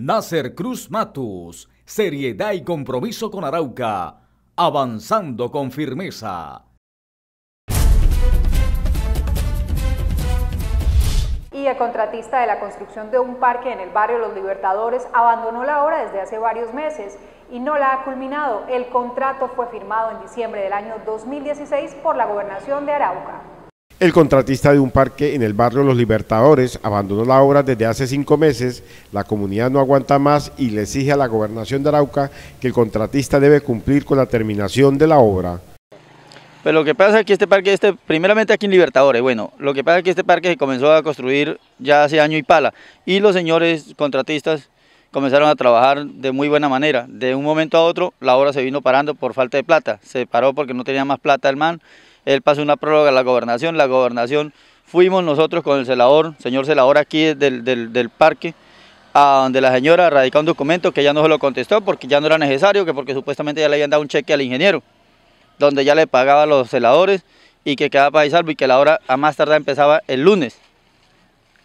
Nasser Cruz Matus, seriedad y compromiso con Arauca, avanzando con firmeza. y el contratista de la construcción de un parque en el barrio Los Libertadores abandonó la obra desde hace varios meses y no la ha culminado. El contrato fue firmado en diciembre del año 2016 por la gobernación de Arauca. El contratista de un parque en el barrio Los Libertadores abandonó la obra desde hace cinco meses. La comunidad no aguanta más y le exige a la gobernación de Arauca que el contratista debe cumplir con la terminación de la obra. Pero pues lo que pasa es que este parque, este, primeramente aquí en Libertadores, bueno, lo que pasa es que este parque se comenzó a construir ya hace año y pala y los señores contratistas comenzaron a trabajar de muy buena manera. De un momento a otro la obra se vino parando por falta de plata, se paró porque no tenía más plata el man él pasó una prórroga a la gobernación, la gobernación fuimos nosotros con el celador, señor celador aquí del, parque, a donde la señora radicó un documento que ya no se lo contestó porque ya no era necesario, que porque supuestamente ya le habían dado un cheque al ingeniero, donde ya le pagaba los celadores y que quedaba para y salvo y que la hora a más tardar empezaba el lunes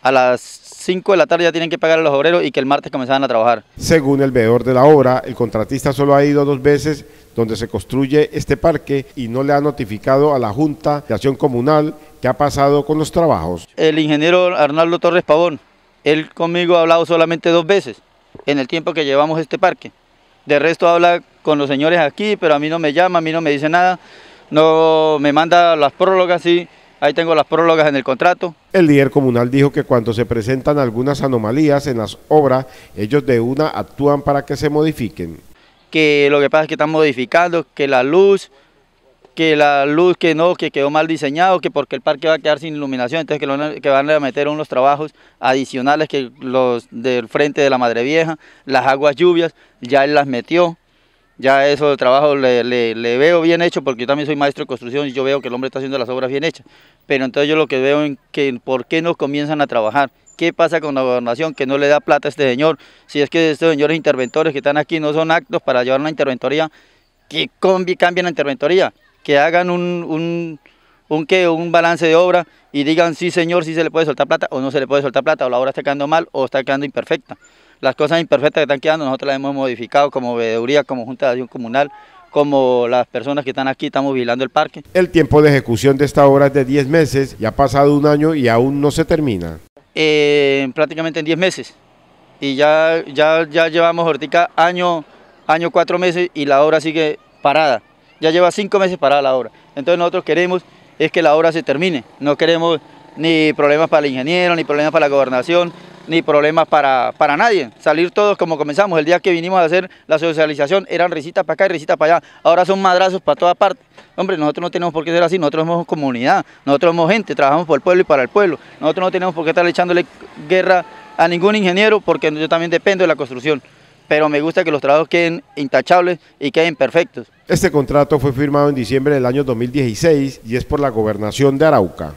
a las 5 de la tarde ya tienen que pagar a los obreros y que el martes comenzaban a trabajar. Según el veedor de la obra, el contratista solo ha ido dos veces donde se construye este parque y no le ha notificado a la Junta de Acción Comunal qué ha pasado con los trabajos. El ingeniero Arnaldo Torres Pavón, él conmigo ha hablado solamente dos veces en el tiempo que llevamos este parque. De resto habla con los señores aquí, pero a mí no me llama, a mí no me dice nada, no me manda las prórrogas, Ahí tengo las prólogas en el contrato. El líder comunal dijo que cuando se presentan algunas anomalías en las obras, ellos de una actúan para que se modifiquen. Que lo que pasa es que están modificando, que la luz, que la luz que no, que quedó mal diseñado, que porque el parque va a quedar sin iluminación, entonces que, que van a meter unos trabajos adicionales que los del frente de la Madre Vieja, las aguas lluvias, ya él las metió ya eso de trabajo le, veo bien hecho porque yo también soy maestro de construcción y yo veo que el hombre está haciendo las obras bien hechas. Pero entonces yo lo que veo es que por qué no comienzan a trabajar. ¿Qué pasa con la gobernación que no le da plata a este señor? Si es que estos señores interventores que están aquí no son actos para llevar una interventoría, que cambien la interventoría, que hagan un, un, ¿qué? un balance de obra y digan sí señor, sí se le puede soltar plata o no se le puede soltar plata, o la obra está quedando mal o está quedando imperfecta las cosas imperfectas que están quedando, nosotros las hemos modificado como veeduría, como Junta de Acción Comunal, como las personas que están aquí, estamos vigilando el parque. El tiempo de ejecución de esta obra es de 10 meses, ya ha pasado un año y aún no se termina. Eh, prácticamente en 10 meses, y ya, ya, ya llevamos ahorita año, año, cuatro meses y la obra sigue parada, ya lleva cinco meses parada la obra. Entonces nosotros queremos es que la obra se termine, no queremos ni problemas para el ingeniero, ni problemas para la gobernación, ni problemas para, para nadie. Salir todos como comenzamos, el día que vinimos a hacer la socialización eran risitas para acá y risitas para allá, ahora son madrazos para toda parte. Hombre, nosotros no tenemos por qué ser así, nosotros somos comunidad, nosotros somos gente, trabajamos por el pueblo y para el pueblo. Nosotros no tenemos por qué estar echándole guerra a ningún ingeniero porque yo también dependo de la construcción pero me gusta que los trabajos queden intachables y queden perfectos. Este contrato fue firmado en diciembre del año 2016 y es por la gobernación de Arauca.